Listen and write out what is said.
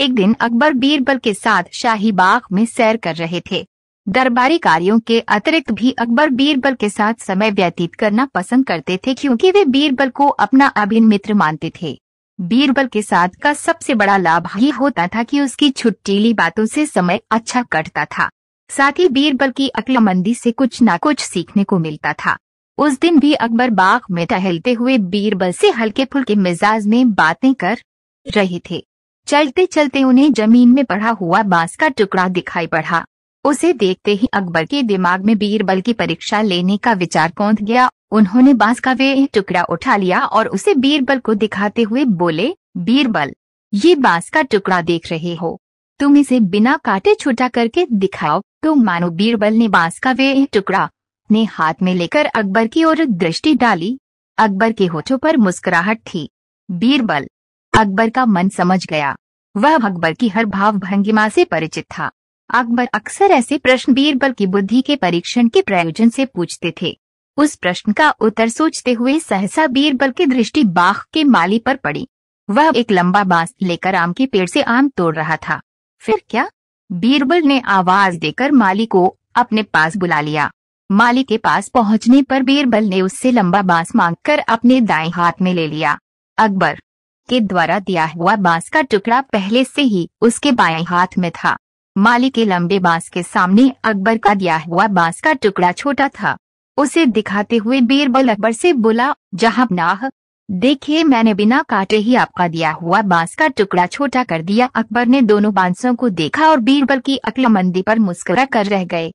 एक दिन अकबर बीरबल के साथ शाही बाग में सैर कर रहे थे दरबारी कार्यों के अतिरिक्त भी अकबर बीरबल के साथ समय व्यतीत करना पसंद करते थे क्योंकि वे बीरबल को अपना अभिन्न मित्र मानते थे बीरबल के साथ का सबसे बड़ा लाभ ही होता था कि उसकी छुट्टीली बातों से समय अच्छा कटता था साथ ही बीरबल की अक्लमंदी से कुछ ना कुछ सीखने को मिलता था उस दिन भी अकबर बाग में टहलते हुए बीरबल से हल्के फुल्के मिजाज में बातें कर रहे थे चलते चलते उन्हें जमीन में पड़ा हुआ बांस का टुकड़ा दिखाई पड़ा उसे देखते ही अकबर के दिमाग में बीरबल की परीक्षा लेने का विचार कौंध गया उन्होंने बांस का वे टुकड़ा उठा लिया और उसे बीरबल को दिखाते हुए बोले बीरबल ये बांस का टुकड़ा देख रहे हो तुम इसे बिना काटे छुटा करके दिखाओ तो मानो बीरबल ने बांस का वे टुकड़ा ने हाथ में लेकर अकबर की ओर दृष्टि डाली अकबर के होठों पर मुस्कुराहट थी बीरबल अकबर का मन समझ गया वह अकबर की हर भाव भंगिमा से परिचित था अकबर अक्सर ऐसे प्रश्न बीरबल की बुद्धि के परीक्षण के प्रयोजन से पूछते थे उस प्रश्न का उत्तर सोचते हुए सहसा बीरबल की दृष्टि बाघ के माली पर पड़ी वह एक लंबा बांस लेकर आम के पेड़ से आम तोड़ रहा था फिर क्या बीरबल ने आवाज देकर माली को अपने पास बुला लिया माली के पास पहुंचने पर बीरबल ने उससे लंबा बांस मांगकर अपने दाएं हाथ में ले लिया अकबर के द्वारा दिया हुआ बांस का टुकड़ा पहले से ही उसके बाएं हाथ में था माली के लंबे बांस के सामने अकबर का दिया हुआ बांस का टुकड़ा छोटा था उसे दिखाते हुए बीरबल अकबर से बोला जहां नाह देखिए मैंने बिना काटे ही आपका दिया हुआ बांस का टुकड़ा छोटा कर दिया अकबर ने दोनों बांसों को देखा और बीरबल की अकलमंदी पर मुस्कुरा कर रह गए